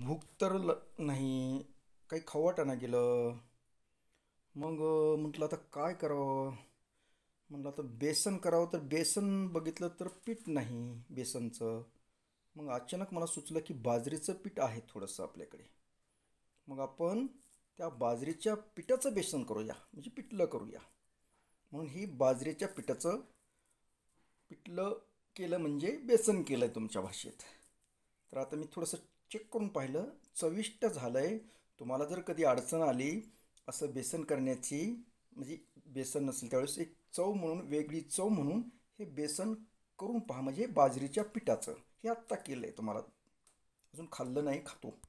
भूक तर ल नाही काही खाऊ ना गेलं मग म्हटलं आता काय करावं म्हटलं आता बेसन करावं तर बेसन बघितलं तर पीठ नाही बेसनचं मग अचानक मला सुचलं की बाजरीचं पीठ आहे थोडंसं आपल्याकडे मग आपण त्या बाजरीच्या पिठाचं बेसन करूया म्हणजे पिठलं करूया म्हणून ही बाजरीच्या पिठाचं पिठलं केलं म्हणजे बेसन केलं आहे तुमच्या भाषेत तर आता मी थोडंसं चेक करून पाहिलं चविष्ट झालं आहे तुम्हाला जर कधी अडचण आली असं बेसन करण्याची म्हणजे बेसन नसेल त्यावेळेस एक चव म्हणून वेगळी चव म्हणून हे बेसन करून पहा म्हणजे बाजरीच्या पिठाचं हे आत्ता केलं आहे तुम्हाला अजून खाल्लं नाही खातो